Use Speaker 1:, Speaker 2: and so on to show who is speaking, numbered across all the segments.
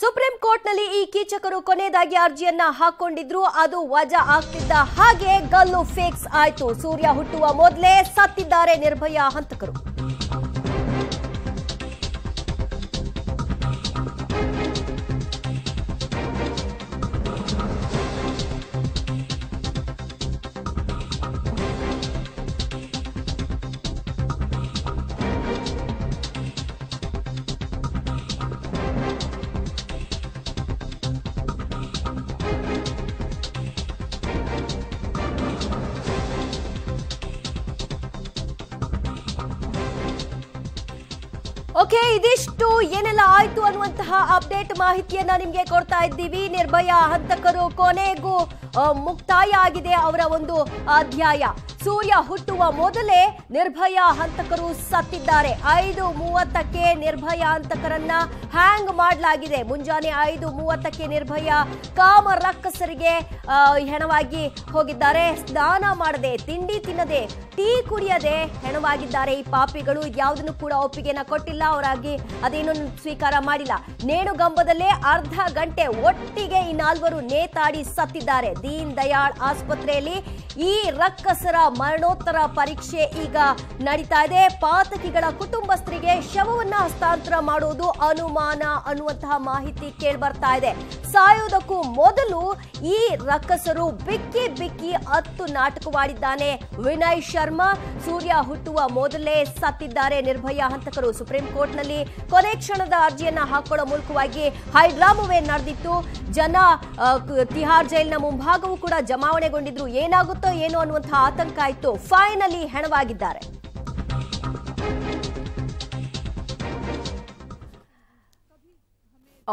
Speaker 1: supreme ಕೋರ್ಟ್ನಲ್ಲಿ ಈ ಕೀಚಕರು ಕೊನೆಯದಾಗಿ ಅರ್ಜಿಯನ್ನ ಹಾಕೊಂಡಿದ್ರು ಅದು ವಜಾ ಆಗ್ತಿದ್ದ ಹಾಗೆ ಗಲ್ಲು ಫಿಕ್ಸ್ ಆಯ್ತು ಸೂರ್ಯ ಹುಟ್ಟುವ ಮೊದಲೇ ಸತ್ತಿದ್ದಾರೆ ನಿರ್ಭಯಾ ಹಂತಕರು ಓಕೆ ಇದಿಷ್ಟು ಏನೆಲ್ಲ ಆಯ್ತು ಅನ್ನುವಂತಹ ಅಪ್ಡೇಟ್ ಮಾಹಿತಿಯನ್ನ ನಿಮ್ಗೆ ಕೊಡ್ತಾ ಇದ್ದೀವಿ ನಿರ್ಭಯ ಹಂತಕರು ಕೊನೆಗೂ ಮುಕ್ತಾಯ ಆಗಿದೆ ಅವರ ಒಂದು ಅಧ್ಯಾಯ ಸೂರ್ಯ ಹುಟ್ಟುವ ಮೊದಲೇ ನಿರ್ಭಯ ಹಂತಕರು ಸತ್ತಿದ್ದಾರೆ ಐದು ಮೂವತ್ತಕ್ಕೆ ನಿರ್ಭಯ ಹಂತಕರನ್ನ ಹ್ಯಾಂಗ್ ಮಾಡಲಾಗಿದೆ ಮುಂಜಾನೆ ಐದು ಮೂವತ್ತಕ್ಕೆ ನಿರ್ಭಯ ಕಾಮ ರಕ್ಕಸರಿಗೆ ಹೆಣವಾಗಿ ಹೋಗಿದ್ದಾರೆ ಸ್ನಾನ ಮಾಡದೆ ತಿಂಡಿ ತಿನ್ನದೆ ಟೀ ಕುಡಿಯದೆ ಹೆಣವಾಗಿದ್ದಾರೆ ಈ ಪಾಪಿಗಳು ಯಾವುದನ್ನು ಕೂಡ ಒಪ್ಪಿಗೆನ ಕೊಟ್ಟಿಲ್ಲ ಅವರಾಗಿ ಅದೇನು ಸ್ವೀಕಾರ ಮಾಡಿಲ್ಲ ನೇಣುಗಂಬದಲ್ಲೇ ಅರ್ಧ ಗಂಟೆ ಒಟ್ಟಿಗೆ ಈ ನಾಲ್ವರು ನೇತಾಡಿ ಸತ್ತಿದ್ದಾರೆ ದೀನ್ ದಯಾಳ್ ಆಸ್ಪತ್ರೆಯಲ್ಲಿ ಈ ರಕ್ಕಸರ ಮರಣೋತ್ತರ ಪರೀಕ್ಷೆ ಈಗ ನಡೀತಾ ಇದೆ ಪಾತಕಿಗಳ ಕುಟುಂಬಸ್ಥರಿಗೆ ಶವವನ್ನ ಹಸ್ತಾಂತರ ಮಾಡುವುದು ಅನುಮಾನ ಅನ್ನುವಂತಹ ಮಾಹಿತಿ ಬರ್ತಾ ಇದೆ ಸಾಯೋದಕ್ಕೂ ಮೊದಲು ಈ ರಕ್ಕಸರು ಬಿಕ್ಕಿ ಬಿಕ್ಕಿ ಹತ್ತು ನಾಟಕವಾಡಿದ್ದಾನೆ ವಿನಯ್ ಶರ್ಮಾ ಸೂರ್ಯ ಹುಟ್ಟುವ ಮೊದಲೇ ಸತ್ತಿದ್ದಾರೆ ನಿರ್ಭಯ ಹಂತಕರು ಸುಪ್ರೀಂ ಕೋರ್ಟ್ನಲ್ಲಿ ಕೊನೆ ಕ್ಷಣದ ಅರ್ಜಿಯನ್ನ ಹಾಕೊಳ್ಳೋ ಮೂಲಕವಾಗಿ ಹೈಡ್ರಾಮವೇ ನಡೆದಿತ್ತು ಜನ ತಿಹಾರ್ ಜೈಲಿನ ಮುಂಭಾಗವೂ ಕೂಡ ಜಮಾವಣೆಗೊಂಡಿದ್ರು ಏನಾಗುತ್ತೋ ಏನೋ ಅನ್ನುವಂತಹ ಆತಂಕ ಫೈನಲಿ ಹೆಣವಾಗಿದ್ದಾರೆ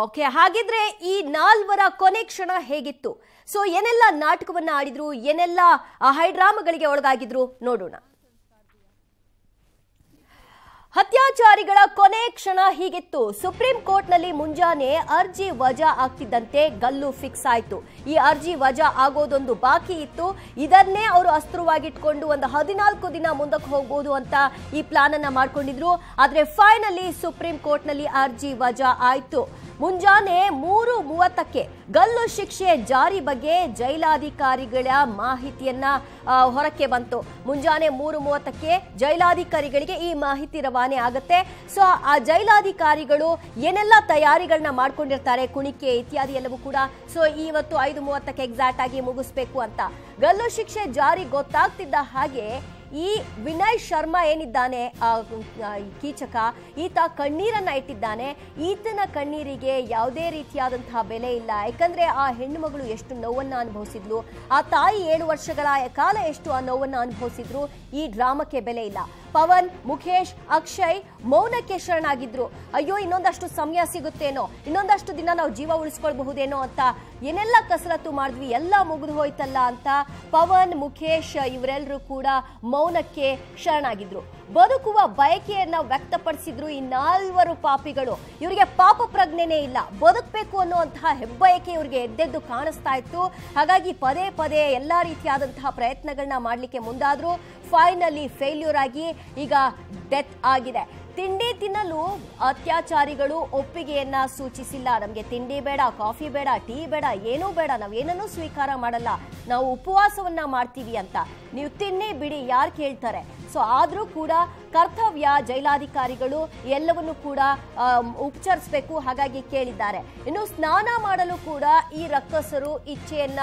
Speaker 1: ಓಕೆ ಹಾಗಿದ್ರೆ ಈ ನಾಲ್ವರ ಕೊನೆ ಕ್ಷಣ ಹೇಗಿತ್ತು ಸೊ ಏನೆಲ್ಲ ನಾಟಕವನ್ನ ಆಡಿದ್ರು ಏನೆಲ್ಲ ಹೈಡ್ರಾಮಗಳಿಗೆ ಒಳಗಾಗಿದ್ರು ನೋಡೋಣ ಅತ್ಯಾಚಾರಿಗಳ ಕೊನೆ ಕ್ಷಣ ಹೀಗಿತ್ತು ಸುಪ್ರೀಂ ಕೋರ್ಟ್ನಲ್ಲಿ ಮುಂಜಾನೆ ಅರ್ಜಿ ವಜಾ ಆಗ್ತಿದ್ದಂತೆ ಗಲ್ಲು ಫಿಕ್ಸ್ ಆಯಿತು ಈ ಅರ್ಜಿ ವಜಾ ಆಗೋದೊಂದು ಬಾಕಿ ಇತ್ತು ಇದನ್ನೇ ಅವರು ಅಸ್ತ್ರವಾಗಿಟ್ಕೊಂಡು ಒಂದು ಹದಿನಾಲ್ಕು ದಿನ ಮುಂದಕ್ಕೆ ಹೋಗ್ಬೋದು ಅಂತ ಈ ಪ್ಲಾನ್ ಅನ್ನ ಮಾಡ್ಕೊಂಡಿದ್ರು ಆದ್ರೆ ಫೈನಲಿ ಸುಪ್ರೀಂ ಕೋರ್ಟ್ನಲ್ಲಿ ಅರ್ಜಿ ವಜಾ ಆಯ್ತು ಮುಂಜಾನೆ ಮೂರು ಮೂವತ್ತಕ್ಕೆ ಗಲ್ಲು ಶಿಕ್ಷೆ ಜಾರಿ ಬಗ್ಗೆ ಜೈಲಾಧಿಕಾರಿಗಳ ಮಾಹಿತಿಯನ್ನ ಹೊರಕ್ಕೆ ಬಂತು ಮುಂಜಾನೆ ಮೂರು ಮೂವತ್ತಕ್ಕೆ ಜೈಲಾಧಿಕಾರಿಗಳಿಗೆ ಈ ಮಾಹಿತಿ ರವಾನೆ ಹಾನಿ ಆಗುತ್ತೆ ಸೊ ಆ ಜೈಲಾಧಿಕಾರಿಗಳು ಏನೆಲ್ಲ ತಯಾರಿಗಳನ್ನ ಮಾಡ್ಕೊಂಡಿರ್ತಾರೆ ಕುಣಿಕೆ ಇತ್ಯಾದಿ ಎಲ್ಲವೂ ಕೂಡ ಸೊ ಇವತ್ತು ಐದು ಮೂವತ್ತಕ್ಕೆ ಎಕ್ಸಾಕ್ಟ್ ಆಗಿ ಮುಗಿಸ್ಬೇಕು ಅಂತ ಗಲ್ಲು ಶಿಕ್ಷೆ ಜಾರಿ ಗೊತ್ತಾಗ್ತಿದ್ದ ಹಾಗೆ ಈ ವಿನಯ್ ಶರ್ಮಾ ಏನಿದ್ದಾನೆ ಆ ಕೀಚಕ ಈತ ಕಣ್ಣೀರನ್ನ ಇಟ್ಟಿದ್ದಾನೆ ಈತನ ಕಣ್ಣೀರಿಗೆ ಯಾವುದೇ ರೀತಿಯಾದಂತಹ ಬೆಲೆ ಇಲ್ಲ ಯಾಕಂದ್ರೆ ಆ ಹೆಣ್ಣು ಮಗಳು ಎಷ್ಟು ನೋವನ್ನ ಅನುಭವಿಸಿದ್ಲು ಆ ತಾಯಿ ಏಳು ವರ್ಷಗಳ ಕಾಲ ಎಷ್ಟು ಆ ನೋವನ್ನ ಅನುಭವಿಸಿದ್ರು ಈ ಡ್ರಾಮಕ್ಕೆ ಬೆಲೆ ಇಲ್ಲ ಪವನ್ ಮುಖೇಶ್ ಅಕ್ಷಯ್ ಮೌನಕ್ಕೆ ಶರಣಾಗಿದ್ರು ಅಯ್ಯೋ ಇನ್ನೊಂದಷ್ಟು ಸಮಯ ಸಿಗುತ್ತೇನೋ ಇನ್ನೊಂದಷ್ಟು ದಿನ ನಾವು ಜೀವ ಉಳಿಸ್ಕೊಳ್ಬಹುದೇನೋ ಅಂತ ಏನೆಲ್ಲ ಕಸರತ್ತು ಮಾಡಿದ್ವಿ ಎಲ್ಲ ಮುಗಿದು ಹೋಯ್ತಲ್ಲ ಅಂತ ಪವನ್ ಮುಖೇಶ್ ಇವರೆಲ್ಲರೂ ಕೂಡ ಮೌನಕ್ಕೆ ಶರಣಾಗಿದ್ರು ಬದುಕುವ ಬಯಕೆಯನ್ನು ವ್ಯಕ್ತಪಡಿಸಿದ್ರು ಈ ನಾಲ್ವರು ಪಾಪಿಗಳು ಇವರಿಗೆ ಪಾಪ ಪ್ರಜ್ಞೆನೇ ಇಲ್ಲ ಬದುಕಬೇಕು ಅನ್ನುವಂತಹ ಹೆಬ್ಬಯಕೆ ಇವರಿಗೆ ಎದ್ದೆದ್ದು ಕಾಣಿಸ್ತಾ ಇತ್ತು ಹಾಗಾಗಿ ಪದೇ ಪದೇ ಎಲ್ಲ ರೀತಿಯಾದಂತಹ ಪ್ರಯತ್ನಗಳನ್ನ ಮಾಡಲಿಕ್ಕೆ ಮುಂದಾದ್ರು ಫೈನಲಿ ಫೇಲ್ಯೂರ್ ಆಗಿ ಈಗ ಡೆತ್ ಆಗಿದೆ ತಿಂಡಿ ತಿನ್ನಲು ಅತ್ಯಾಚಾರಿಗಳು ಒಪ್ಪಿಗೆಯನ್ನ ಸೂಚಿಸಿಲ್ಲ ನಮ್ಗೆ ತಿಂಡಿ ಬೇಡ ಕಾಫಿ ಬೇಡ ಟೀ ಬೇಡ ಏನೂ ಬೇಡ ನಾವು ಏನನ್ನೂ ಸ್ವೀಕಾರ ಮಾಡಲ್ಲ ನಾವು ಉಪವಾಸವನ್ನ ಮಾಡ್ತೀವಿ ಅಂತ ನೀವು ತಿನ್ನಿ ಬಿಡಿ ಯಾರು ಕೇಳ್ತಾರೆ ಸೊ ಆದರೂ ಕೂಡ ಕರ್ತವ್ಯ ಜೈಲಾಧಿಕಾರಿಗಳು ಎಲ್ಲವನ್ನು ಕೂಡ ಉಪಚರಿಸಬೇಕು ಹಾಗಾಗಿ ಕೇಳಿದ್ದಾರೆ ಇನ್ನು ಸ್ನಾನ ಮಾಡಲು ಕೂಡ ಈ ರಕ್ಕಸರು ಇಚ್ಛೆಯನ್ನ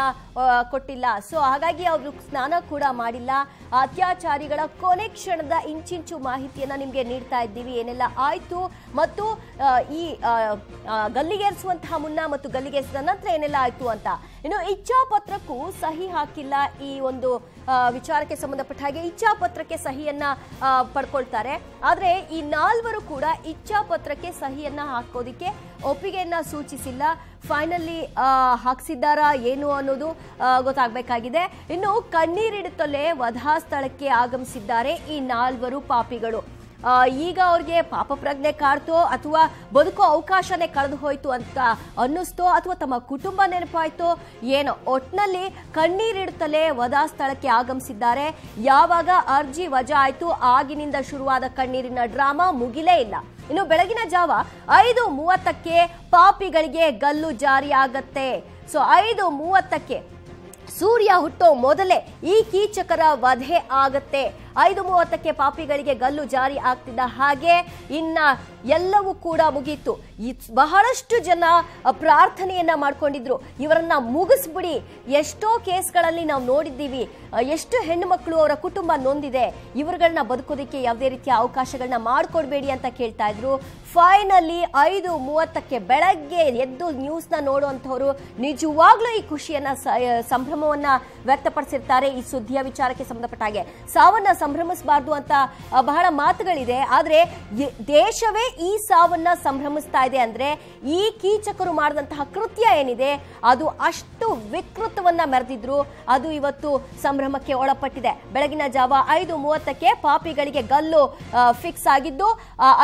Speaker 1: ಕೊಟ್ಟಿಲ್ಲ ಸೊ ಹಾಗಾಗಿ ಅವರು ಸ್ನಾನ ಕೂಡ ಮಾಡಿಲ್ಲ ಅತ್ಯಾಚಾರಿಗಳ ಕೊನೆ ಕ್ಷಣದ ಇಂಚಿಂಚು ಮಾಹಿತಿಯನ್ನ ನಿಮಗೆ ನೀಡ್ತಾ ಇದ್ದೀವಿ ಇದ್ದೀವಿ ಏನೆಲ್ಲ ಆಯಿತು ಮತ್ತು ಈ ಗಲ್ಲಿಗೇರಿಸುವಂತಹ ಮುನ್ನ ಮತ್ತು ಗಲ್ಲಿಗೇರಿಸಿದ ನಂತರ ಏನೆಲ್ಲ ಆಯಿತು ಅಂತ ಇನ್ನು ಪತ್ರಕ್ಕೂ ಸಹಿ ಹಾಕಿಲ್ಲ ಈ ಒಂದು ವಿಚಾರಕ್ಕೆ ಸಂಬಂಧಪಟ್ಟ ಹಾಗೆ ಪತ್ರಕ್ಕೆ ಸಹಿಯನ್ನ ಪಡ್ಕೊಳ್ತಾರೆ ಆದರೆ ಈ ನಾಲ್ವರು ಕೂಡ ಪತ್ರಕ್ಕೆ ಸಹಿಯನ್ನ ಹಾಕೋದಿಕ್ಕೆ ಒಪ್ಪಿಗೆಯನ್ನ ಸೂಚಿಸಿಲ್ಲ ಫೈನಲಿ ಹಾಕ್ಸಿದ್ದಾರಾ ಏನು ಅನ್ನೋದು ಗೊತ್ತಾಗಬೇಕಾಗಿದೆ ಇನ್ನು ಕಣ್ಣೀರಿಡುತ್ತಲೇ ವಧಾ ಸ್ಥಳಕ್ಕೆ ಆಗಮಿಸಿದ್ದಾರೆ ಈ ನಾಲ್ವರು ಪಾಪಿಗಳು ಈಗ ಅವ್ರಿಗೆ ಪಾಪ ಪ್ರಜ್ಞೆ ಕಾಡ್ತೋ ಅಥವಾ ಬದುಕೋ ಅವಕಾಶನೇ ಕಳೆದು ಹೋಯ್ತು ಅಂತ ಅನ್ನಿಸ್ತೋ ಅಥವಾ ತಮ್ಮ ಕುಟುಂಬ ನೆನಪಾಯ್ತೋ ಏನೋ ಒಟ್ನಲ್ಲಿ ಕಣ್ಣೀರಿಡುತ್ತಲೇ ವಧಾ ಸ್ಥಳಕ್ಕೆ ಆಗಮಿಸಿದ್ದಾರೆ ಯಾವಾಗ ಅರ್ಜಿ ವಜಾ ಆಯ್ತು ಆಗಿನಿಂದ ಶುರುವಾದ ಕಣ್ಣೀರಿನ ಡ್ರಾಮಾ ಮುಗಿಲೇ ಇಲ್ಲ ಇನ್ನು ಬೆಳಗಿನ ಜಾವ ಐದು ಮೂವತ್ತಕ್ಕೆ ಪಾಪಿಗಳಿಗೆ ಗಲ್ಲು ಜಾರಿ ಆಗತ್ತೆ ಸೊ ಐದು ಮೂವತ್ತಕ್ಕೆ ಸೂರ್ಯ ಹುಟ್ಟೋ ಮೊದಲೇ ಈ ಕೀಚಕರ ವಧೆ ಆಗತ್ತೆ ಐದು ಮೂವತ್ತಕ್ಕೆ ಪಾಪಿಗಳಿಗೆ ಗಲ್ಲು ಜಾರಿ ಆಗ್ತಿದ್ದ ಹಾಗೆ ಇನ್ನ ಎಲ್ಲವೂ ಕೂಡ ಮುಗೀತು ಬಹಳಷ್ಟು ಜನ ಪ್ರಾರ್ಥನೆಯನ್ನ ಮಾಡ್ಕೊಂಡಿದ್ರು ಇವರನ್ನ ಮುಗಿಸ್ಬಿಡಿ ಎಷ್ಟೋ ಕೇಸ್ಗಳಲ್ಲಿ ನಾವು ನೋಡಿದ್ದೀವಿ ಎಷ್ಟು ಹೆಣ್ಣುಮಕ್ಕಳು ಅವರ ಕುಟುಂಬ ನೊಂದಿದೆ ಇವರುಗಳನ್ನ ಬದುಕೋದಕ್ಕೆ ಯಾವುದೇ ರೀತಿಯ ಅವಕಾಶಗಳನ್ನ ಮಾಡಿಕೊಡ್ಬೇಡಿ ಅಂತ ಕೇಳ್ತಾ ಇದ್ರು ಫೈನಲಿ ಐದು ಮೂವತ್ತಕ್ಕೆ ಬೆಳಗ್ಗೆ ಎದ್ದು ನ್ಯೂಸ್ನ ನೋಡುವಂಥವ್ರು ನಿಜವಾಗ್ಲೂ ಈ ಖುಷಿಯನ್ನ ಸಂಭ್ರಮವನ್ನ ವ್ಯಕ್ತಪಡಿಸಿರ್ತಾರೆ ಈ ಸುದ್ದಿಯ ವಿಚಾರಕ್ಕೆ ಸಂಬಂಧಪಟ್ಟ ಹಾಗೆ ಸಾವನ್ನ ಸಂಭ್ರಮಿಸಬಾರ್ದು ಅಂತ ಬಹಳ ಮಾತುಗಳಿದೆ ಆದರೆ ದೇಶವೇ ಈ ಸಾವನ್ನ ಸಂಭ್ರಮಿಸ್ತಾ ಇದೆ ಅಂದ್ರೆ ಈ ಕೀಚಕರು ಮಾಡಿದಂತಹ ಕೃತ್ಯ ಏನಿದೆ ಅದು ಅಷ್ಟು ವಿಕೃತವನ್ನ ಮೆರೆದಿದ್ರು ಅದು ಇವತ್ತು ಸಂಭ್ರಮಕ್ಕೆ ಒಳಪಟ್ಟಿದೆ ಬೆಳಗಿನ ಜಾವ ಐದು ಮೂವತ್ತಕ್ಕೆ ಪಾಪಿಗಳಿಗೆ ಗಲ್ಲು ಫಿಕ್ಸ್ ಆಗಿದ್ದು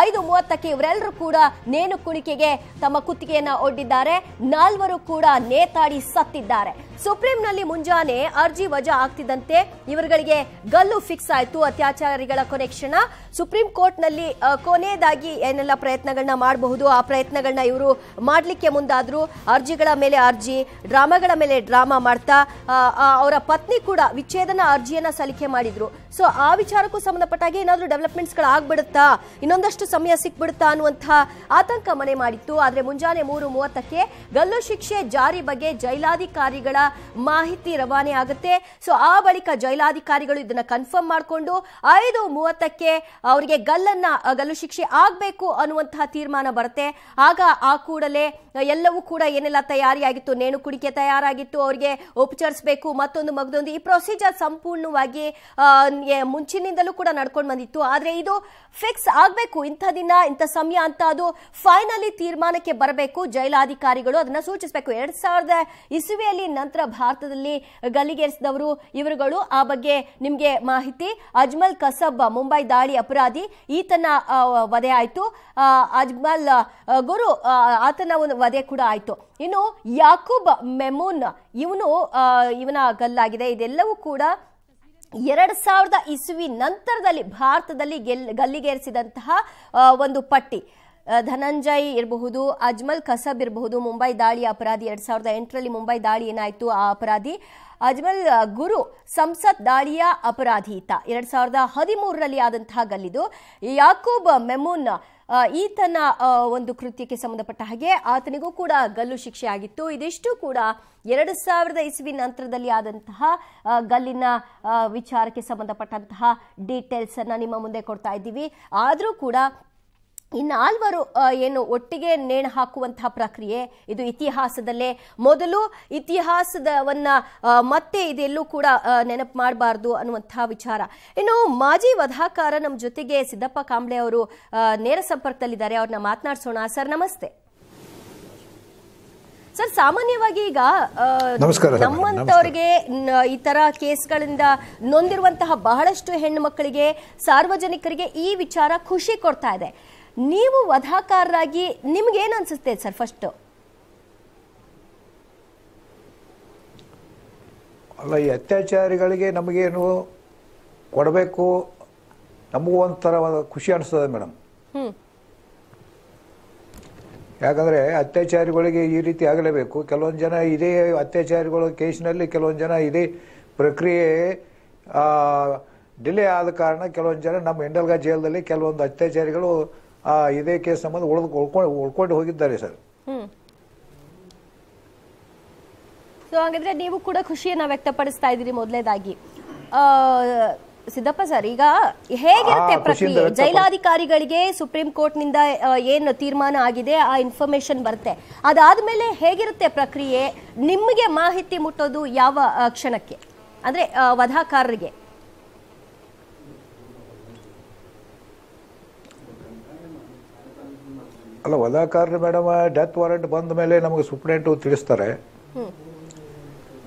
Speaker 1: ಐದು ಮೂವತ್ತಕ್ಕೆ ಇವರೆಲ್ಲರೂ ಕೂಡ ನೇಣು ಕುಣಿಕೆಗೆ ತಮ್ಮ ಕುತ್ತಿಗೆಯನ್ನ ಒಡ್ಡಿದ್ದಾರೆ ನಾಲ್ವರು ಕೂಡ ನೇತಾಡಿ ಸತ್ತಿದ್ದಾರೆ ಸುಪ್ರೀಂನಲ್ಲಿ ಮುಂಜಾನೆ ಅರ್ಜಿ ವಜಾ ಆಗ್ತಿದ್ದಂತೆ ಇವರುಗಳಿಗೆ ಗಲ್ಲು ಫಿಕ್ಸ್ ಆಯಿತು ಅತ್ಯಾಚಾರಿಗಳ ಕೊನೆ ಕ್ಷಣ ಸುಪ್ರೀಂ ಕೋರ್ಟ್ನಲ್ಲಿ ಕೊನೆಯದಾಗಿ ಏನೆಲ್ಲ ಪ್ರಯತ್ನಗಳನ್ನ ಮಾಡಬಹುದು ಆ ಪ್ರಯತ್ನಗಳನ್ನ ಇವರು ಮಾಡಲಿಕ್ಕೆ ಮುಂದಾದರೂ ಅರ್ಜಿಗಳ ಮೇಲೆ ಅರ್ಜಿ ಡ್ರಾಮಾಗಳ ಮೇಲೆ ಡ್ರಾಮಾ ಮಾಡ್ತಾ ಅವರ ಪತ್ನಿ ಕೂಡ ವಿಚ್ಛೇದನ ಅರ್ಜಿಯನ್ನು ಸಲ್ಲಿಕೆ ಮಾಡಿದ್ರು ಸೊ ಆ ವಿಚಾರಕ್ಕೂ ಸಂಬಂಧಪಟ್ಟಾಗಿ ಏನಾದರೂ ಡೆವಲಪ್ಮೆಂಟ್ಸ್ಗಳು ಆಗ್ಬಿಡುತ್ತಾ ಇನ್ನೊಂದಷ್ಟು ಸಮಯ ಸಿಕ್ಬಿಡುತ್ತಾ ಅನ್ನುವಂಥ ಆತಂಕ ಮನೆ ಮಾಡಿತ್ತು ಆದರೆ ಮುಂಜಾನೆ ಮೂರು ಮೂವತ್ತಕ್ಕೆ ಗಲ್ಲು ಶಿಕ್ಷೆ ಜಾರಿ ಬಗ್ಗೆ ಜೈಲಾಧಿಕಾರಿಗಳ ಮಾಹಿತಿ ರವಾನೆ ಆಗುತ್ತೆ ಸೊ ಆ ಬಳಿಕ ಜೈಲಾಧಿಕಾರಿಗಳು ಇದನ್ನ ಕನ್ಫರ್ಮ್ ಮಾಡಿಕೊಂಡು ಐದು ಮೂವತ್ತಕ್ಕೆ ಅವರಿಗೆ ಗಲ್ಲನ್ನ ಗಲ್ಲು ಶಿಕ್ಷೆ ಆಗಬೇಕು ಅನ್ನುವಂತಹ ತೀರ್ಮಾನ ಬರುತ್ತೆ ಆಗ ಆ ಕೂಡಲೇ ಎಲ್ಲವೂ ಕೂಡ ಏನೆಲ್ಲ ತಯಾರಿಯಾಗಿತ್ತು ನೇಣು ಕುಡಿಕೆ ತಯಾರಾಗಿತ್ತು ಅವರಿಗೆ ಉಪಚರಿಸಬೇಕು ಮತ್ತೊಂದು ಮಗದೊಂದು ಈ ಪ್ರೊಸೀಜರ್ ಸಂಪೂರ್ಣವಾಗಿ ಮುಂಚಿನಿಂದಲೂ ಕೂಡ ನಡ್ಕೊಂಡು ಬಂದಿತ್ತು ಆದರೆ ಇದು ಫಿಕ್ಸ್ ಆಗಬೇಕು ಇಂಥ ದಿನ ಇಂಥ ಸಮಯ ಅಂತ ಅದು ಫೈನಲಿ ತೀರ್ಮಾನಕ್ಕೆ ಬರಬೇಕು ಜೈಲಾಧಿಕಾರಿಗಳು ಅದನ್ನ ಸೂಚಿಸಬೇಕು ಎರಡ್ ಸಾವಿರದ ಇಸುವಿಯಲ್ಲಿ ನಂತರ ಭಾರತದಲ್ಲಿ ಗಲ್ಲಿಗೇರಿಸಿದವರು ಇವರುಗಳು ಆ ಬಗ್ಗೆ ನಿಮಗೆ ಮಾಹಿತಿ ಅಜ್ಮಲ್ ಕಸಬ್ ಮುಂಬೈ ದಾಳಿ ಅಪರಾಧಿ ಈತನ ವಧೆ ಆಯಿತು ಅಜ್ಮಲ್ ಗುರು ಆತನ ಒಂದು ವಧೆ ಕೂಡ ಆಯಿತು ಇನ್ನು ಯಾಕೂಬ್ ಮೆಮೂನ್ ಇವನು ಇವನ ಗಲ್ಲಾಗಿದೆ ಇದೆಲ್ಲವೂ ಕೂಡ ಎರಡ್ ಸಾವಿರದ ಇಸುವಿ ನಂತರದಲ್ಲಿ ಭಾರತದಲ್ಲಿ ಗೆಲ್ ಗಲ್ಲಿಗೇರಿಸಿದಂತಹ ಒಂದು ಪಟ್ಟಿ ಧನಂಜಯ್ ಇರಬಹುದು ಅಜ್ಮಲ್ ಕಸಬ್ ಇರಬಹುದು ಮುಂಬೈ ದಾಳಿ ಅಪರಾಧಿ ಎರಡ್ ಸಾವಿರದ ಎಂಟರಲ್ಲಿ ಮುಂಬೈ ದಾಳಿ ಏನಾಯಿತು ಆ ಅಪರಾಧಿ ಅಜ್ಮಲ್ ಗುರು ಸಂಸತ್ ದಾಳಿಯ ಅಪರಾಧಿ ಈತ ಎರಡ್ ಸಾವಿರದ ಹದಿಮೂರರಲ್ಲಿ ಆದಂತಹ ಗಲ್ಲಿದು ಯಾಕೂಬ್ ಮೆಮೂನ್ ಈತನ ಒಂದು ಕೃತ್ಯಕ್ಕೆ ಸಂಬಂಧಪಟ್ಟ ಹಾಗೆ ಆತನಿಗೂ ಕೂಡ ಗಲ್ಲು ಶಿಕ್ಷೆ ಆಗಿತ್ತು ಇದಿಷ್ಟು ಕೂಡ ಎರಡು ಸಾವಿರದ ಇಸ್ವಿ ನಂತರದಲ್ಲಿ ಆದಂತಹ ಗಲ್ಲಿನ ವಿಚಾರಕ್ಕೆ ಸಂಬಂಧಪಟ್ಟಂತಹ ಡೀಟೇಲ್ಸ್ ನಿಮ್ಮ ಮುಂದೆ ಕೊಡ್ತಾ ಇದ್ದೀವಿ ಆದರೂ ಕೂಡ ಇನ್ನಾಲ್ವರು ಏನು ಒಟ್ಟಿಗೆ ನೇಣು ಹಾಕುವಂತಹ ಪ್ರಕ್ರಿಯೆ ಇದು ಇತಿಹಾಸದಲ್ಲೇ ಮೊದಲು ಇತಿಹಾಸದವನ್ನ ಮತ್ತೆ ಇದೆಲ್ಲೂ ಕೂಡ ನೆನಪು ಮಾಡಬಾರ್ದು ಅನ್ನುವಂತಹ ವಿಚಾರ ಇನ್ನು ಮಾಜಿ ವಧಾಕಾರ ನಮ್ಮ ಜೊತೆಗೆ ಸಿದ್ದಪ್ಪ ಕಾಂಬ್ಳೆ ಅವರು ನೇರ ಸಂಪರ್ಕದಲ್ಲಿದ್ದಾರೆ ಅವ್ರನ್ನ ಮಾತನಾಡಿಸೋಣ ಸರ್ ನಮಸ್ತೆ ಸರ್ ಸಾಮಾನ್ಯವಾಗಿ ಈಗ ನಮ್ಮಂತವರಿಗೆ ಈ ತರ ಕೇಸ್ಗಳಿಂದ ನೊಂದಿರುವಂತಹ ಬಹಳಷ್ಟು ಹೆಣ್ಣು ಮಕ್ಕಳಿಗೆ ಸಾರ್ವಜನಿಕರಿಗೆ ಈ ವಿಚಾರ ಖುಷಿ ಕೊಡ್ತಾ ಇದೆ ನೀವು ವಧಾಕಾರರಾಗಿ ನಿಮ್ಗೇನು ಅನ್ಸುತ್ತೆ ಸರ್ ಫಸ್ಟ್
Speaker 2: ಅಲ್ಲ ಈ ಅತ್ಯಾಚಾರಿಗಳಿಗೆ ನಮಗೇನು ಕೊಡಬೇಕು ನಮಗೂ ಒಂಥರ ಖುಷಿ ಅನಿಸ್ತದೆ ಮೇಡಮ್ ಯಾಕಂದರೆ ಅತ್ಯಾಚಾರಿಗಳಿಗೆ ಈ ರೀತಿ ಆಗಲೇಬೇಕು ಕೆಲವೊಂದು ಜನ ಇದೇ ಅತ್ಯಾಚಾರಿಗಳ ಕೇಸಿನಲ್ಲಿ ಕೆಲವೊಂದು ಜನ ಇದೇ ಪ್ರಕ್ರಿಯೆ ಡಿಲೇ ಆದ ಕಾರಣ ಕೆಲವೊಂದು ಜನ ನಮ್ಮ ಎಂಡಲ್ಗ ಜೈಲಲ್ಲಿ ಕೆಲವೊಂದು ಅತ್ಯಾಚಾರಿಗಳು ಆ ಇದೇ ಕೇಸ್ ಸಂಬಂಧ ಉಳಿದು ಉಳ್ಕೊಂಡು ಹೋಗಿದ್ದಾರೆ ಸರ್
Speaker 1: ಸೊ ಹಾಗಿದ್ರೆ ನೀವು ಕೂಡ ಖುಷಿಯನ್ನ ವ್ಯಕ್ತಪಡಿಸ್ತಾ ಇದ್ದೀರಿ ಮೊದಲೇದಾಗಿ ಸಿದ್ದಪ್ಪ ಸರ್ ಈಗ ಹೇಗಿರುತ್ತೆ ಪ್ರಕ್ರಿಯೆ ಜೈಲಾಧಿಕಾರಿಗಳಿಗೆ ಸುಪ್ರೀಂ ಕೋರ್ಟ್ ನಿಂದ ಏನು ತೀರ್ಮಾನ ಆಗಿದೆ ಆ ಇನ್ಫಾರ್ಮೇಶನ್ ಬರುತ್ತೆ ಅದಾದ್ಮೇಲೆ ಹೇಗಿರುತ್ತೆ ಪ್ರಕ್ರಿಯೆ ನಿಮ್ಗೆ ಮಾಹಿತಿ ಮುಟ್ಟೋದು ಯಾವ ಕ್ಷಣಕ್ಕೆ ಅಂದ್ರೆ ವಧಾಕಾರರಿಗೆ
Speaker 2: ಅಲ್ಲ ವದಾಕಾರಣ ಮೇಡಮ್ ಡೆತ್ ವಾರೆಂಟ್ ಬಂದ ಮೇಲೆ ನಮಗೆ ಸುಪ್ರೆಂಟು ತಿಳಿಸ್ತಾರೆ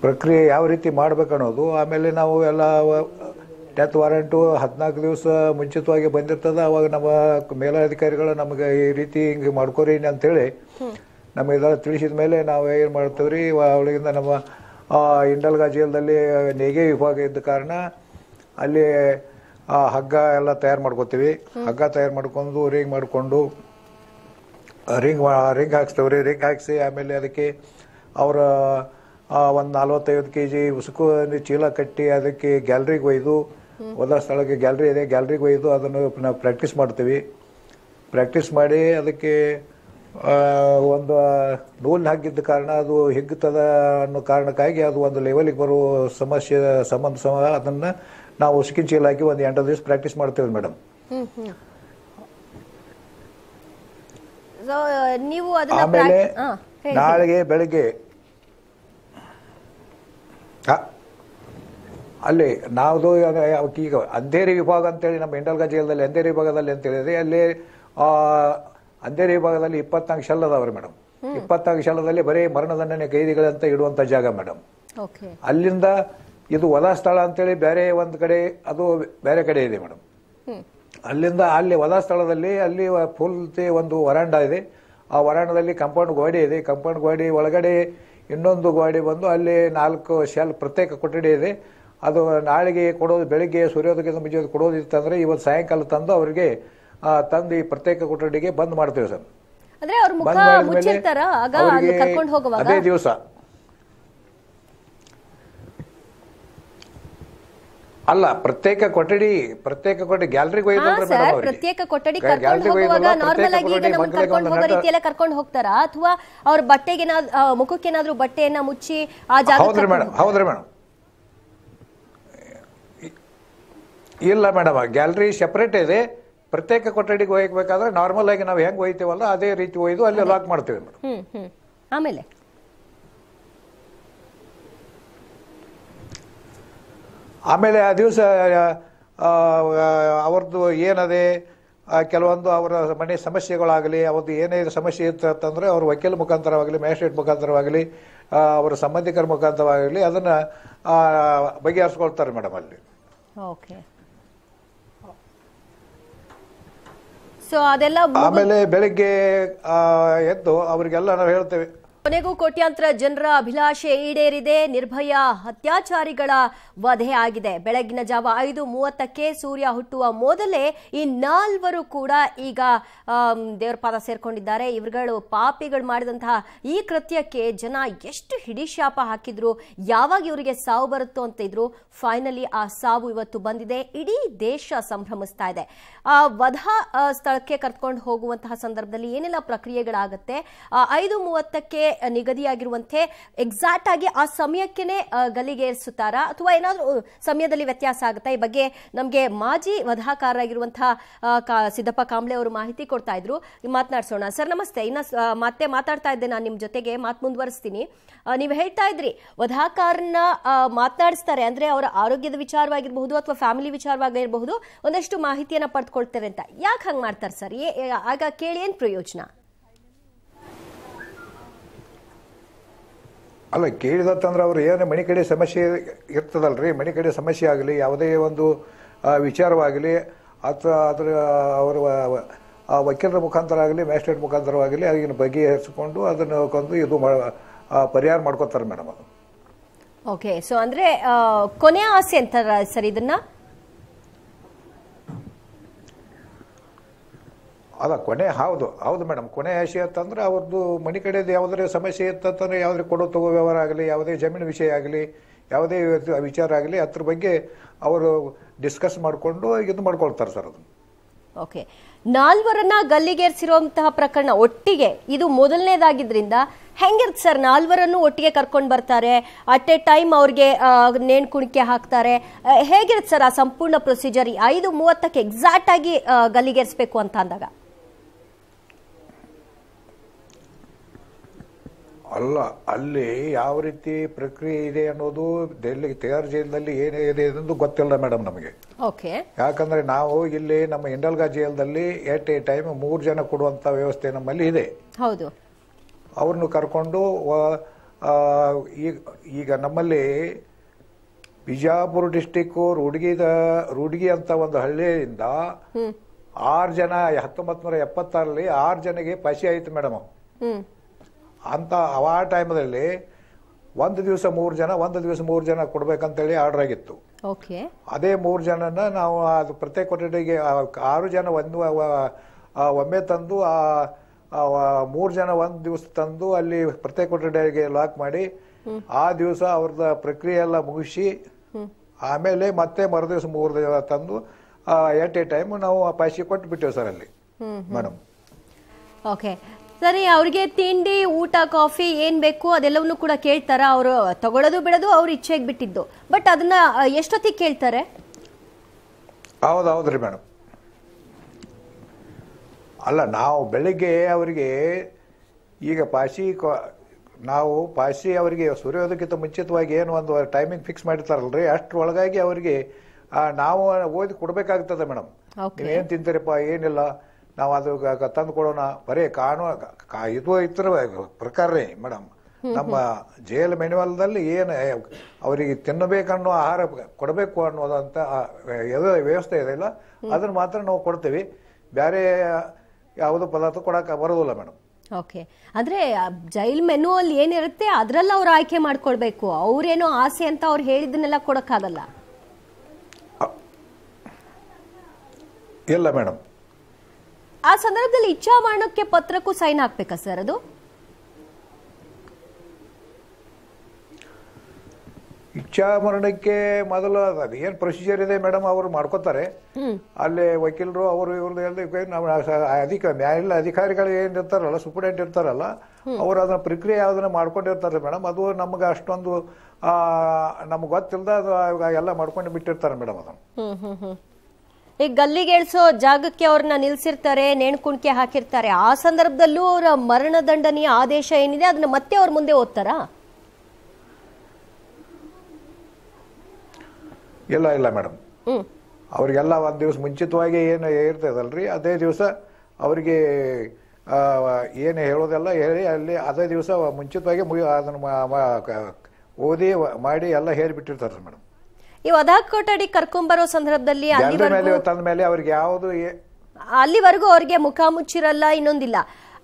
Speaker 2: ಪ್ರಕ್ರಿಯೆ ಯಾವ ರೀತಿ ಅನ್ನೋದು ಆಮೇಲೆ ನಾವು ಎಲ್ಲ ಡೆತ್ ವಾರಂಟು ಹದಿನಾಲ್ಕು ದಿವಸ ಮುಂಚಿತವಾಗಿ ಬಂದಿರ್ತದೆ ಅವಾಗ ನಮ್ಮ ಮೇಲಾಧಿಕಾರಿಗಳು ನಮಗೆ ಈ ರೀತಿ ಹಿಂಗೆ ಮಾಡ್ಕೋರಿ ಅಂತೇಳಿ ಇದೆಲ್ಲ ತಿಳಿಸಿದ ಮೇಲೆ ನಾವು ಏನು ಮಾಡ್ತೇವೆ ರೀ ನಮ್ಮ ನಮ್ಮ ಇಂಡಲ್ಗಾ ಜೈಲ್ದಲ್ಲಿ ನೇಗೆ ವಿಭಾಗ ಇದ್ದ ಕಾರಣ ಅಲ್ಲಿ ಹಗ್ಗ ಎಲ್ಲ ತಯಾರು ಮಾಡ್ಕೋತೀವಿ ಹಗ್ಗ ತಯಾರು ಮಾಡ್ಕೊಂಡು ರೀಗ್ ಮಾಡಿಕೊಂಡು ರಿಂಗ್ ರಿಂಗ್ ಹಾಕ್ಸ್ತೇವೆ ರೀ ರಿಂಗ್ ಹಾಕ್ಸಿ ಆಮೇಲೆ ಅದಕ್ಕೆ ಅವರ ಒಂದು ನಲ್ವತ್ತೈದು ಕೆ ಜಿ ಉಸುಕು ಚೀಲ ಕಟ್ಟಿ ಅದಕ್ಕೆ ಗ್ಯಾಲ್ರಿಗೆ ಒಯ್ದು ಒಂದ ಸ್ಥಳಕ್ಕೆ ಗ್ಯಾಲ್ರಿ ಇದೆ ಗ್ಯಾಲ್ರಿಗೆ ಒಯ್ದು ಅದನ್ನು ನಾವು ಪ್ರಾಕ್ಟೀಸ್ ಮಾಡ್ತೀವಿ ಪ್ರಾಕ್ಟೀಸ್ ಮಾಡಿ ಅದಕ್ಕೆ ಒಂದು ನೂಲ್ ಹಾಕಿದ್ದ ಕಾರಣ ಅದು ಹಿಗ್ಗುತ್ತದ ಅನ್ನೋ ಕಾರಣಕ್ಕಾಗಿ ಅದು ಒಂದು ಲೆವೆಲಿಗೆ ಬರೋ ಸಮಸ್ಯೆ ಸಂಬಂಧ ಸಮ ಅದನ್ನು ನಾವು ಉಸುಕಿನ ಚೀಲ ಹಾಕಿ ಒಂದು ಎಂಟು ದಿವಸ ಪ್ರಾಕ್ಟೀಸ್ ಮಾಡ್ತೀವಿ ಮೇಡಮ್
Speaker 1: Uh, ನೀವು ನಾಳೆಗೆ
Speaker 2: ಬೆಳಗ್ಗೆ ಅಲ್ಲಿ ನಾವು ಈಗ ಅಂಧೇರಿ ವಿಭಾಗ ಅಂತೇಳಿ ನಮ್ಮ ಇಂಡಲ್ಗಾ ಜಿಲ್ಲೆಯಲ್ಲಿ ಅಂಧೇರಿ ವಿಭಾಗದಲ್ಲಿ ಅಂತ ಹೇಳಿದ್ರೆ ಅಲ್ಲಿ ಅಂಧೇರಿ ವಿಭಾಗದಲ್ಲಿ ಇಪ್ಪತ್ನಾಲ್ಕು ಶೆಲ್ ಅದಾವ್ರಿ ಮೇಡಮ್ ಇಪ್ಪತ್ನಾಲ್ಕು ಶೆಲ್ಲದಲ್ಲಿ ಬರೀ ಮರಣದಂಡನೆ ಕೈದಿಗಳಂತ ಇಡುವಂತ ಜಾಗ ಮೇಡಮ್ ಅಲ್ಲಿಂದ ಇದು ಒಲ ಸ್ಥಳ ಅಂತೇಳಿ ಬೇರೆ ಒಂದು ಕಡೆ ಅದು ಬೇರೆ ಕಡೆ ಇದೆ ಮೇಡಮ್ ಅಲ್ಲಿಂದ ಅಲ್ಲಿ ಹೊಲ ಸ್ಥಳದಲ್ಲಿ ಅಲ್ಲಿ ಪೂರ್ತಿ ಒಂದು ವರಾಂಡ ಇದೆ ಆ ವರಾಂಡದಲ್ಲಿ ಕಂಪೌಂಡ್ ಗೋಡೆ ಇದೆ ಕಂಪೌಂಡ್ ಗೋಡೆ ಒಳಗಡೆ ಇನ್ನೊಂದು ಗೋಡೆ ಬಂದು ಅಲ್ಲಿ ನಾಲ್ಕು ಶೆಲ್ ಪ್ರತ್ಯೇಕ ಕೊಠಡಿ ಇದೆ ಅದು ನಾಳೆಗೆ ಕೊಡೋದು ಬೆಳಿಗ್ಗೆ ಸೂರ್ಯೋದಯದ ಮುಂಚೆ ಕೊಡೋದಿತ್ತಂದ್ರೆ ಇವತ್ತು ಸಾಯಂಕಾಲ ತಂದು ಅವರಿಗೆ ತಂದು ಈ ಪ್ರತ್ಯೇಕ ಕೊಠಡಿಗೆ ಬಂದ್ ಮಾಡ್ತೇವೆ ಸರ್ ಅದೇ ದಿವಸ ಅಲ್ಲ ಪ್ರತ್ಯೇಕ ಕೊಠಡಿ ಪ್ರತ್ಯೇಕ ಕೊಠಡಿ ಗ್ಯಾಲರಿ
Speaker 1: ಪ್ರತ್ಯೇಕ ಕೊಠಡಿ ಕರ್ಕೊಂಡು ಹೋಗುವಾಗ ನಾರ್ಮಲ್ ಆಗಿ ಕರ್ಕೊಂಡು ಹೋಗೋ ಕರ್ಕೊಂಡು ಹೋಗ್ತಾರಾ ಅಥವಾ ಅವ್ರ ಬಟ್ಟೆಗೆ ಮುಖಕ್ಕೇನಾದ್ರೂ ಬಟ್ಟೆಯನ್ನ ಮುಚ್ಚಿ ಆ ಜಾಗ ಹೌದ್ರಿ ಮೇಡಮ್
Speaker 2: ಹೌದ್ರಿ ಮೇಡಮ್ ಇಲ್ಲ ಮೇಡಮ್ ಗ್ಯಾಲರಿ ಸೆಪರೇಟ್ ಇದೆ ಪ್ರತ್ಯೇಕ ಕೊಠಡಿಗೆ ಹೋಗ್ಬೇಕಾದ್ರೆ ನಾರ್ಮಲ್ ಆಗಿ ನಾವು ಹೆಂಗ್ ಒಯ್ತೀವಲ್ಲ ಅದೇ ರೀತಿ ಒಯ್ದು ಅಲ್ಲಿ ಲಾಕ್ ಮಾಡ್ತೀವಿ
Speaker 1: ಮೇಡಮ್ ಆಮೇಲೆ
Speaker 2: ಆಮೇಲೆ ಆ ದಿವಸ ಅವ್ರದ್ದು ಏನದೆ ಕೆಲವೊಂದು ಅವರ ಮನೆ ಸಮಸ್ಯೆಗಳಾಗಲಿ ಅವ್ರದ್ದು ಏನೇ ಸಮಸ್ಯೆ ಇತ್ತು ಅಂತಂದರೆ ಅವ್ರ ವಕೀಲ ಮುಖಾಂತರವಾಗಲಿ ಮ್ಯಾಜಿಸ್ಟ್ರೇಟ್ ಮುಖಾಂತರವಾಗಲಿ ಅವರ ಸಂಬಂಧಿಕರ ಮುಖಾಂತರವಾಗಲಿ ಅದನ್ನು ಬಗೆಹರಿಸ್ಕೊಳ್ತಾರೆ ಮೇಡಮ್ ಅಲ್ಲಿ
Speaker 1: ಓಕೆ ಅದೆಲ್ಲ ಸೊ ಆಮೇಲೆ
Speaker 2: ಬೆಳಿಗ್ಗೆ ಎದ್ದು ಅವರಿಗೆಲ್ಲ ನಾವು ಹೇಳ್ತೇವೆ
Speaker 1: ಕೊನೆಗೂ ಕೋಟ್ಯಾಂತರ ಜನರ ಅಭಿಲಾಷೆ ಈಡೇರಿದೆ ನಿರ್ಭಯ ಹತ್ಯಾಚಾರಿಗಳ ವಧೆ ಆಗಿದೆ ಬೆಳಗಿನ ಜಾವ ಐದು ಮೂವತ್ತಕ್ಕೆ ಸೂರ್ಯ ಹುಟ್ಟುವ ಮೊದಲೇ ಈ ನಾಲ್ವರು ಕೂಡ ಈಗ ದೇವರ ಪಾದ ಸೇರ್ಕೊಂಡಿದ್ದಾರೆ ಇವರುಗಳು ಪಾಪಿಗಳು ಮಾಡಿದಂತಹ ಈ ಕೃತ್ಯಕ್ಕೆ ಜನ ಎಷ್ಟು ಹಿಡಿ ಶಾಪ ಹಾಕಿದ್ರು ಯಾವಾಗ ಇವರಿಗೆ ಸಾವು ಬರುತ್ತೋ ಅಂತ ಇದ್ರು ಫೈನಲಿ ಆ ಸಾವು ಇವತ್ತು ಬಂದಿದೆ ಇಡೀ ದೇಶ ಸಂಭ್ರಮಿಸ್ತಾ ಇದೆ ಆ ವಧಾ ಸ್ಥಳಕ್ಕೆ ಕರ್ಕೊಂಡು ಹೋಗುವಂತಹ ಸಂದರ್ಭದಲ್ಲಿ ಏನೆಲ್ಲ ಪ್ರಕ್ರಿಯೆಗಳಾಗುತ್ತೆ ಐದು ಮೂವತ್ತಕ್ಕೆ ನಿಗದಿಯಾಗಿರುವಂತೆ ಎಕ್ಸಾಕ್ಟ್ ಆಗಿ ಆ ಸಮಯಕ್ಕೆ ಗಲಿಗೇರಿಸುತ್ತಾರಾ ಅಥವಾ ಏನಾದರೂ ಸಮಯದಲ್ಲಿ ವ್ಯತ್ಯಾಸ ಆಗುತ್ತಾ ಈ ಬಗ್ಗೆ ನಮಗೆ ಮಾಜಿ ವಧಾಕಾರರಾಗಿರುವಂತಹ ಸಿದ್ದಪ್ಪ ಕಾಂಬ್ಳೆ ಅವರು ಮಾಹಿತಿ ಕೊಡ್ತಾ ಇದ್ರು ಮಾತನಾಡಿಸೋಣ ಸರ್ ನಮಸ್ತೆ ಇನ್ನ ಮತ್ತೆ ಮಾತಾಡ್ತಾ ಇದ್ದೆ ನಾನು ನಿಮ್ಮ ಜೊತೆಗೆ ಮಾತು ಮುಂದುವರಿಸ್ತೀನಿ ನೀವು ಹೇಳ್ತಾ ಇದ್ರಿ ವಧಾಕಾರನ್ನ ಮಾತನಾಡಿಸ್ತಾರೆ ಅಂದ್ರೆ ಅವರ ಆರೋಗ್ಯದ ವಿಚಾರವಾಗಿರಬಹುದು ಅಥವಾ ಫ್ಯಾಮಿಲಿ ವಿಚಾರವಾಗಿರಬಹುದು ಒಂದಷ್ಟು ಮಾಹಿತಿಯನ್ನ ಪಡೆದುಕೊಳ್ತಾರೆ ಅಂತ ಯಾಕೆ ಹಂಗೆ ಮಾಡ್ತಾರೆ ಸರ್ ಆಗ ಕೇಳಿ ಏನು ಪ್ರಯೋಜನ
Speaker 2: ಅಲ್ಲ ಕೇಳಿದತ್ತಂದ್ರೆ ಅವ್ರು ಏನು ಮಣಿಕಡೆ ಕಡೆ ಸಮಸ್ಯೆ ಇರ್ತದಲ್ರಿ ಮಣಿಕಡೆ ಕಡೆ ಸಮಸ್ಯೆ ಆಗಲಿ ಯಾವುದೇ ಒಂದು ವಿಚಾರವಾಗಲಿ ಅಥವಾ ಅದರ ಅವರ ವಕೀಲರ ಮುಖಾಂತರ ಆಗಲಿ ಮ್ಯಾಜಿಸ್ಟ್ರೇಟ್ ಮುಖಾಂತರವಾಗಲಿ ಅದನ್ನು ಬಗೆಹರಿಸಿಕೊಂಡು ಅದನ್ನು ಕೊಂದು ಇದು ಪರಿಹಾರ ಮಾಡ್ಕೋತಾರೆ ಮೇಡಮ್ ಅದು
Speaker 1: ಓಕೆ ಸೊ ಅಂದರೆ ಕೊನೆಯ ಆಸೆ ಅಂತಾರ ಸರ್ ಇದನ್ನು
Speaker 2: ಅದ ಕೊನೆ ಹೌದು ಹೌದು ಮೇಡಮ್ ಕೊನೆ ಆಶಯ ಅಂತಂದ್ರೆ ಅವ್ರದ್ದು ಮನೆ ಕಡೆದು ಯಾವುದ್ರ ಸಮಸ್ಯೆ ಇತ್ತಂದ್ರೆ ಯಾವುದೇ ಕೊಡೋ ತಗೋ ವ್ಯವಹಾರ ಆಗಲಿ ಯಾವುದೇ ಜಮೀನು ವಿಷಯ ಆಗಲಿ ಯಾವುದೇ ವಿಚಾರ ಆಗಲಿ ಅದ್ರ ಬಗ್ಗೆ ಅವರು ಡಿಸ್ಕಸ್ ಮಾಡಿಕೊಂಡು ಇದು ಮಾಡ್ಕೊಳ್ತಾರೆ ಸರ್ ಅದು
Speaker 1: ಓಕೆ ನಾಲ್ವರನ್ನ ಗಲ್ಲಿಗೇರಿಸಿರುವಂತಹ ಪ್ರಕರಣ ಒಟ್ಟಿಗೆ ಇದು ಮೊದಲನೇದಾಗಿದ್ರಿಂದ ಹೆಂಗಿರುತ್ತೆ ಸರ್ ನಾಲ್ವರನ್ನು ಒಟ್ಟಿಗೆ ಕರ್ಕೊಂಡು ಬರ್ತಾರೆ ಅಟ್ ಎ ಟೈಮ್ ಅವ್ರಿಗೆ ನೇಣು ಕುಣಿಕೆ ಹಾಕ್ತಾರೆ ಹೇಗಿರುತ್ತೆ ಸರ್ ಆ ಸಂಪೂರ್ಣ ಪ್ರೊಸೀಜರ್ ಐದು ಮೂವತ್ತಕ್ಕೆ ಎಕ್ಸಾಕ್ಟ್ ಆಗಿ ಗಲ್ಲಿಗೇರಿಸಬೇಕು ಅಂತ ಅಂದಾಗ
Speaker 2: ಅಲ್ಲ ಅಲ್ಲಿ ಯಾವ ರೀತಿ ಪ್ರಕ್ರಿಯೆ ಇದೆ ಅನ್ನೋದು ಡೆಲ್ಲಿ ತಿಹಾರ್ ಜೈಲ್ನಲ್ಲಿ ಏನೇ ಇದೆ ಗೊತ್ತಿಲ್ಲ ಮೇಡಮ್ ನಮಗೆ ಓಕೆ ಯಾಕಂದ್ರೆ ನಾವು ಇಲ್ಲಿ ನಮ್ಮ ಇಂಡಲ್ಗಾ ಜೈಲ್ದಲ್ಲಿ ಎಟ್ ಎ ಟೈಮ್ ಮೂರು ಜನ ಕೊಡುವಂತ ವ್ಯವಸ್ಥೆ ನಮ್ಮಲ್ಲಿ ಇದೆ ಹೌದು ಅವ್ರನ್ನು ಕರ್ಕೊಂಡು ಈಗ ಈಗ ನಮ್ಮಲ್ಲಿ ಬಿಜಾಪುರ ಡಿಸ್ಟಿಕ್ ರೂಡ್ಗಿದ ರೂಡ್ಗಿ ಅಂತ ಒಂದು ಹಳ್ಳಿಯಿಂದ ಆರು ಜನ ಹತ್ತೊಂಬತ್ತು ನೂರ ಎಪ್ಪತ್ತಾರಲ್ಲಿ ಆರು ಜನಗೆ ಪಸಿ ಆಯಿತು ಮೇಡಮ್ ಅಂತ ಆ ಟೈಮಲ್ಲಿ ಒಂದು ದಿವಸ ಮೂರು ಜನ ಒಂದು ದಿವಸ ಮೂರು ಜನ ಕೊಡ್ಬೇಕಂತೇಳಿ ಆರ್ಡರ್ ಆಗಿತ್ತು ಅದೇ ಮೂರು ಜನನ ನಾವು ಅದು ಪ್ರತ್ಯೇಕ ಕೊಠಡಿಗೆ ಆರು ಜನ ಒಂದು ಒಮ್ಮೆ ತಂದು ಆ ಮೂರು ಜನ ಒಂದು ದಿವಸ ತಂದು ಅಲ್ಲಿ ಪ್ರತ್ಯೇಕ ಕೊಠಡಿಗೆ ಲಾಕ್ ಮಾಡಿ ಆ ದಿವಸ ಅವ್ರದ ಪ್ರಕ್ರಿಯೆ ಎಲ್ಲ ಮುಗಿಸಿ ಆಮೇಲೆ ಮತ್ತೆ ಮರುದಿವಸ ಮೂರು ದಿವಸ ತಂದು ಎಟ್ ಎ ಟೈಮ್ ನಾವು ಪೈಸೆ ಕೊಟ್ಟು ಬಿಟ್ಟೇವೆ ಸರ್ ಅಲ್ಲಿ
Speaker 1: ಮೇಡಮ್ ಓಕೆ ಸರಿ ಅವ್ರಿಗೆ ತಿಂಡಿ ಊಟ ಕಾಫಿ ಏನು ಬೇಕು ಅದೆಲ್ಲವನ್ನೂ ಕೂಡ ಕೇಳ್ತಾರ ಅವರು ತಗೊಳ್ಳೋದು ಬಿಡೋದು ಅವ್ರ ಇಚ್ಛೆಗೆ ಬಿಟ್ಟಿದ್ದು ಬಟ್ ಅದನ್ನ ಎಷ್ಟೊತ್ತಿಗೆ ಕೇಳ್ತಾರೆ
Speaker 2: ಹೌದು ಹೌದ್ರಿ ಮೇಡಮ್ ಅಲ್ಲ ನಾವು ಬೆಳಿಗ್ಗೆ ಅವರಿಗೆ ಈಗ ಪಾಶಿ ನಾವು ಪಾಶಿ ಅವರಿಗೆ ಸೂರ್ಯೋದಯಕ್ಕಿಂತ ಮುಂಚಿತವಾಗಿ ಏನು ಒಂದು ಟೈಮಿಂಗ್ ಫಿಕ್ಸ್ ಮಾಡಿರ್ತಾರಲ್ರಿ ಅಷ್ಟು ಒಳಗಾಗಿ ಅವರಿಗೆ ನಾವು ಓದಿ ಕೊಡಬೇಕಾಗ್ತದೆ ಮೇಡಮ್ ನೀವೇನು ತಿಂತೀರಿಪ್ಪ ಏನಿಲ್ಲ ನಾವು ಅದು ತಂದು ಕೊಡೋಣ ಬರೀ ಕಾಣುವ ಇದು ಇತರ ಪ್ರಕಾರನೇ ಮೇಡಮ್ ನಮ್ಮ ಜೇಲ್ ಮೆನುವಲ್ದಲ್ಲಿ ಏನು ಅವರಿಗೆ ತಿನ್ನಬೇಕನ್ನೋ ಆಹಾರ ಕೊಡಬೇಕು ಅನ್ನೋದಂತ ಎಲ್ಲ ವ್ಯವಸ್ಥೆ ಇದೆಯಲ್ಲ ಅದನ್ನ ಮಾತ್ರ ನಾವು ಕೊಡ್ತೀವಿ ಬೇರೆ ಯಾವುದೋ ಪದಾರ್ಥ ಕೊಡಕ್ಕೆ ಬರೋದಿಲ್ಲ ಮೇಡಮ್
Speaker 1: ಓಕೆ ಅಂದ್ರೆ ಜೈಲ್ ಮೆನು ಅಲ್ಲಿ ಏನಿರುತ್ತೆ ಅದರಲ್ಲಿ ಅವ್ರು ಆಯ್ಕೆ ಮಾಡ್ಕೊಳ್ಬೇಕು ಅವ್ರೇನೋ ಆಸೆ ಅಂತ ಅವ್ರು ಹೇಳಿದನ್ನೆಲ್ಲ ಕೊಡಕ್ಕಾಗಲ್ಲ ಇಲ್ಲ ಮೇಡಮ್ ಆ ಸಂದರ್ಭದಲ್ಲಿ ಇಚ್ಛಾ ಮರಣಕ್ಕೆ ಪತ್ರಕ್ಕೂ ಸೈನ್ ಹಾಕ್ಬೇಕಾ ಸರ್ ಅದು
Speaker 2: ಇಚ್ಛಾಮರಣಕ್ಕೆ ಮೊದಲು ಅದು ಏನು ಪ್ರೊಸೀಜರ್ ಇದೆ ಮೇಡಮ್ ಅವರು ಮಾಡ್ಕೋತಾರೆ ಅಲ್ಲಿ ವಕೀಲರು ಅವರು ಇವ್ರದ್ದು ಎಲ್ಲ ನಾವು ಅಧಿಕ ನ್ಯಾಯಾಲಯ ಅಧಿಕಾರಿಗಳು ಏನ್ ಇರ್ತಾರಲ್ಲ ಸುಪ್ರೀಡೆಂಟ್ ಇರ್ತಾರಲ್ಲ ಅವರು ಅದನ್ನ ಪ್ರಕ್ರಿಯೆ ಯಾವ್ದನ್ನ ಮಾಡ್ಕೊಂಡಿರ್ತಾರೆ ಮೇಡಮ್ ಅದು ನಮ್ಗೆ ಅಷ್ಟೊಂದು ನಮ್ಗೆ ಗೊತ್ತಿಲ್ಲದ ಅದು ಎಲ್ಲ ಮಾಡ್ಕೊಂಡು
Speaker 1: ಬಿಟ್ಟಿರ್ತಾರೆ ಮೇಡಮ್ ಅದನ್ನು ಈ ಗಲ್ಲಿಗೇಳ್ಸೋ ಜಾಗಕ್ಕೆ ಅವ್ರನ್ನ ನಿಲ್ಸಿರ್ತಾರೆ ನೇಣ್ಕುಣಿಕೆ ಹಾಕಿರ್ತಾರೆ ಆ ಸಂದರ್ಭದಲ್ಲೂ ಅವರ ಮರಣದಂಡನೆಯ ಆದೇಶ ಏನಿದೆ ಅದನ್ನ ಮತ್ತೆ ಅವ್ರ ಮುಂದೆ ಓದ್ತಾರಾ
Speaker 2: ಇಲ್ಲ ಇಲ್ಲ ಮೇಡಮ್ ಅವ್ರಿಗೆಲ್ಲ ಒಂದು ದಿವಸ ಮುಂಚಿತವಾಗಿ ಏನು ಇರ್ತದಲ್ರಿ ಅದೇ ದಿವಸ ಅವರಿಗೆ ಏನು ಹೇಳೋದೆಲ್ಲ ಹೇಳಿ ಅಲ್ಲಿ ಅದೇ ದಿವಸ ಮುಂಚಿತವಾಗಿ ಮುಗಿ ಅದನ್ನು ಓದಿ ಮಾಡಿ ಎಲ್ಲ ಹೇಳಿಬಿಟ್ಟಿರ್ತಾರೆ ಮೇಡಮ್
Speaker 1: ಈ ವಧಾ ಕೊಠಡಿ ಕರ್ಕೊಂಬರೋ ಸಂದರ್ಭದಲ್ಲಿ
Speaker 2: ತಂದ ಯಾವುದು
Speaker 1: ಅಲ್ಲಿವರೆಗೂ ಅವ್ರಿಗೆ ಮುಖ ಮುಚ್ಚಿರಲ್ಲ ಇನ್ನೊಂದಿಲ್ಲ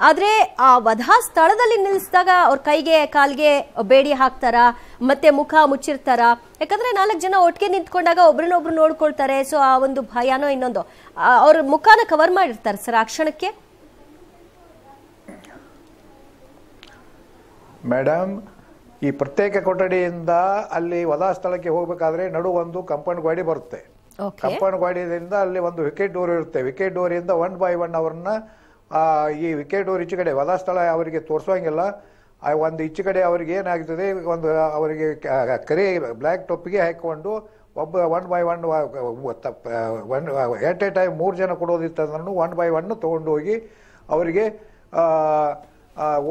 Speaker 1: ಆದ್ರೆ ಆ ವಧಾ ಸ್ಥಳದಲ್ಲಿ ನಿಲ್ಲಿಸಿದಾಗ ಅವ್ರ ಕೈಗೆ ಕಾಲ್ಗೆ ಬೇಡಿ ಹಾಕ್ತಾರ ಮತ್ತೆ ಮುಖ ಮುಚ್ಚಿರ್ತಾರ ಯಾಕಂದ್ರೆ ನಾಲ್ಕು ಜನ ಒಟ್ಟಿಗೆ ನಿಂತ್ಕೊಂಡಾಗ ಒಬ್ರನ್ನೊಬ್ರು ನೋಡ್ಕೊಳ್ತಾರೆ ಸೊ ಆ ಒಂದು ಭಯನೋ ಇನ್ನೊಂದು ಅವ್ರ ಮುಖಾನ ಕವರ್ ಮಾಡಿರ್ತಾರೆ ಸರ್ ಆ ಕ್ಷಣಕ್ಕೆ
Speaker 2: ಮೇಡಮ್ ಈ ಪ್ರತ್ಯೇಕ ಕೊಠಡಿಯಿಂದ ಅಲ್ಲಿ ವಧಾ ಸ್ಥಳಕ್ಕೆ ಹೋಗಬೇಕಾದ್ರೆ ನಡು ಒಂದು ಕಂಪೌಂಡ್ ಗ್ವಾಡಿ ಬರುತ್ತೆ ಕಂಪೌಂಡ್ ಗ್ವಾಡಿಯಿಂದ ಅಲ್ಲಿ ಒಂದು ವಿಕೆಟ್ ಡೋರ್ ಇರುತ್ತೆ ವಿಕೆಟ್ ಡೋರಿಂದ ಒನ್ ಬೈ ಒನ್ ಅವರನ್ನ ಈ ವಿಕೆಟ್ ಡೋರ್ ಈಚೆ ಕಡೆ ವಧಾ ಸ್ಥಳ ಅವರಿಗೆ ತೋರಿಸೋಂಗಿಲ್ಲ ಒಂದು ಈಚೆ ಕಡೆ ಅವರಿಗೆ ಏನಾಗ್ತದೆ ಒಂದು ಅವರಿಗೆ ಕರಿ ಬ್ಲ್ಯಾಕ್ ಟೊಪ್ಪಿಗೆ ಹಾಕೊಂಡು ಒಬ್ಬ one by one at a time ಮೂರು ಜನ ಕೊಡೋದಿತ್ತಂದ್ರೂ ಒನ್ ಬೈ ಒನ್ ತೊಗೊಂಡೋಗಿ ಹೋಗಿ ಅವರಿಗೆ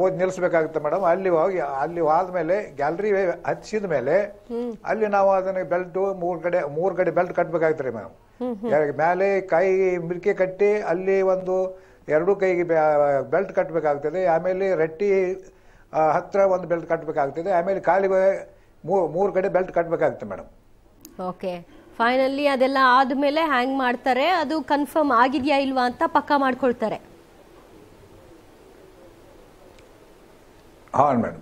Speaker 2: ಓದಿ ನಿಲ್ಲಿಸಬೇಕಾಗುತ್ತೆ ಮೇಡಮ್ ಅಲ್ಲಿ ಹೋಗಿ ಅಲ್ಲಿ ಹೋದ್ಮೇಲೆ ಗ್ಯಾಲರಿ ಹಚ್ಚಿದ ಮೇಲೆ ಅಲ್ಲಿ ನಾವು ಅದನ್ನ ಬೆಲ್ಟ್ ಮೂರ್ ಕಡೆ ಮೂರ್ ಕಡೆ ಬೆಲ್ಟ್ ಕಟ್ಟಬೇಕಾಗ್ತದೆ ರೀ ಮೇಡಮ್ ಮೇಲೆ ಕೈ ಮಿರ್ಕೆ ಕಟ್ಟಿ ಅಲ್ಲಿ ಒಂದು ಎರಡು ಕೈಗೆ ಬೆಲ್ಟ್ ಕಟ್ಟಬೇಕಾಗ್ತದೆ ಆಮೇಲೆ ರಟ್ಟಿ ಹತ್ರ ಒಂದು ಬೆಲ್ಟ್ ಕಟ್ಟಬೇಕಾಗ್ತದೆ ಆಮೇಲೆ ಕಾಲಿಗೆ ಮೂರು ಕಡೆ ಬೆಲ್ಟ್ ಕಟ್ಟಬೇಕಾಗುತ್ತೆ ಮೇಡಮ್
Speaker 1: ಓಕೆ ಫೈನಲಿ ಅದೆಲ್ಲ ಆದ್ಮೇಲೆ ಹ್ಯಾಂಗ್ ಮಾಡ್ತಾರೆ ಅದು ಕನ್ಫರ್ಮ್ ಆಗಿದೆಯಾ ಇಲ್ವಾ ಅಂತ ಪಕ್ಕ ಮಾಡ್ಕೊಳ್ತಾರೆ ಹಾಲ್ ಮೇಡಮ್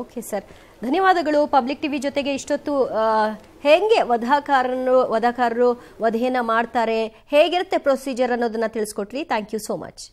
Speaker 1: ಓಕೆ ಸರ್ ಧನ್ಯವಾದಗಳು ಪಬ್ಲಿಕ್ ಟಿವಿ ಜೊತೆಗೆ ಇಷ್ಟೊತ್ತು ಹೇಗೆ ವಧಾಕಾರರು ವಧಾಕಾರರು ವಧೆಯನ್ನು ಮಾಡ್ತಾರೆ ಹೇಗಿರುತ್ತೆ ಪ್ರೊಸೀಜರ್ ಅನ್ನೋದನ್ನ ತಿಳಿಸ್ಕೊಟ್ರಿ ಥ್ಯಾಂಕ್ ಯು ಸೋ ಮಚ್